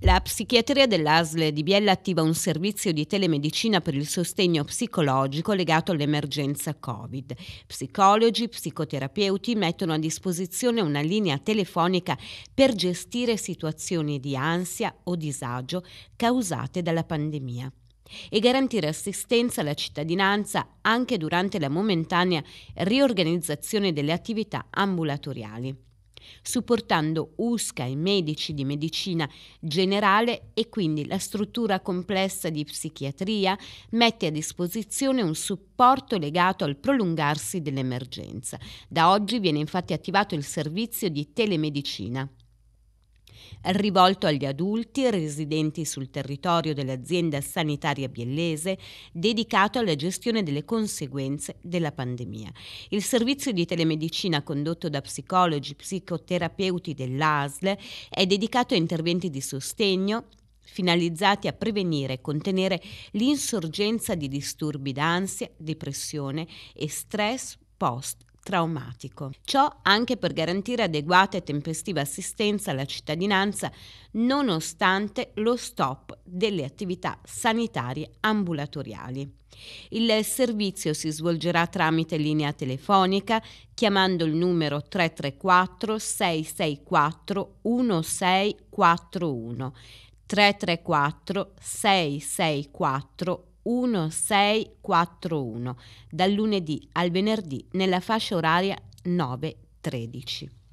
La psichiatria dell'ASL di Biella attiva un servizio di telemedicina per il sostegno psicologico legato all'emergenza Covid. Psicologi, psicoterapeuti mettono a disposizione una linea telefonica per gestire situazioni di ansia o disagio causate dalla pandemia e garantire assistenza alla cittadinanza anche durante la momentanea riorganizzazione delle attività ambulatoriali supportando USCA e medici di medicina generale e quindi la struttura complessa di psichiatria mette a disposizione un supporto legato al prolungarsi dell'emergenza. Da oggi viene infatti attivato il servizio di telemedicina rivolto agli adulti residenti sul territorio dell'azienda sanitaria biellese, dedicato alla gestione delle conseguenze della pandemia. Il servizio di telemedicina condotto da psicologi, psicoterapeuti dell'ASL è dedicato a interventi di sostegno, finalizzati a prevenire e contenere l'insorgenza di disturbi d'ansia, depressione e stress post traumatico. Ciò anche per garantire adeguata e tempestiva assistenza alla cittadinanza nonostante lo stop delle attività sanitarie ambulatoriali. Il servizio si svolgerà tramite linea telefonica chiamando il numero 334 664 1641 334 664 1641 1641 dal lunedì al venerdì nella fascia oraria 9-13.